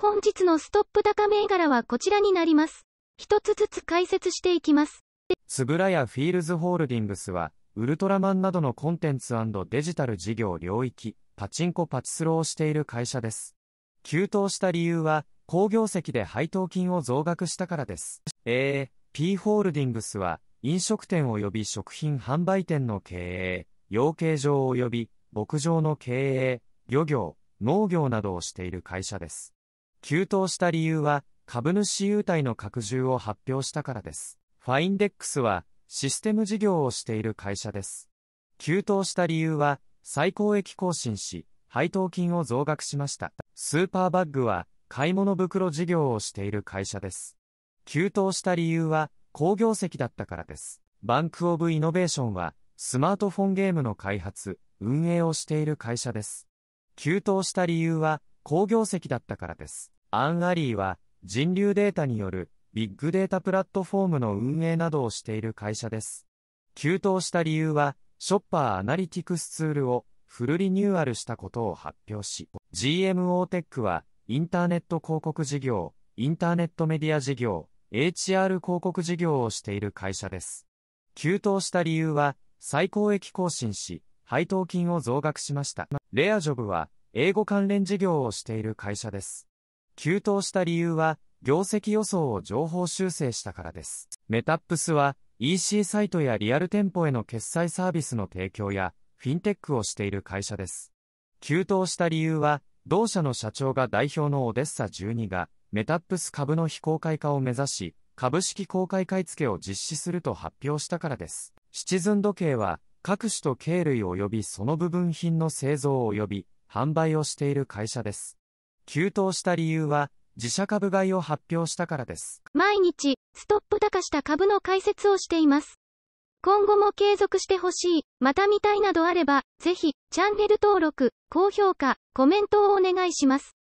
本日のストップ高銘柄はこちらになります。一つずつ解説していきます。つぶらやフィールズホールディングスは、ウルトラマンなどのコンテンツデジタル事業領域、パチンコパチスローをしている会社です。急騰した理由は、好業績で配当金を増額したからです。えー、P ホールディングスは、飲食店及び食品販売店の経営、養鶏場及び牧場の経営、漁業、農業などをしている会社です。急騰した理由は、株主優待の拡充を発表したからです。ファインデックスは、システム事業をしている会社です。急騰した理由は、最高益更新し、配当金を増額しました。スーパーバッグは、買い物袋事業をしている会社です。急騰した理由は、好業績だったからです。バンクオブイノベーションは、スマートフォンゲームの開発、運営をしている会社です。急騰した理由は、好業績だったからです。アン・アリーは人流データによるビッグデータプラットフォームの運営などをしている会社です。急騰した理由は、ショッパーアナリティクスツールをフルリニューアルしたことを発表し、GMO テックはインターネット広告事業、インターネットメディア事業、HR 広告事業をしている会社です。急騰した理由は、最高益更新し、配当金を増額しました。レアジョブは、英語関連事業をしている会社です。急騰した理由は、業績予想を情報修正したからです。メタップスは、EC サイトやリアル店舗への決済サービスの提供や、フィンテックをしている会社です。急騰した理由は、同社の社長が代表のオデッサ12が、メタップス株の非公開化を目指し、株式公開買い付けを実施すると発表したからです。シチズン時計は、各種と経類及びその部分品の製造及び販売をしている会社です。急騰した理由は、自社株買いを発表したからです。毎日、ストップ高した株の解説をしています。今後も継続してほしい、また見たいなどあれば、ぜひ、チャンネル登録、高評価、コメントをお願いします。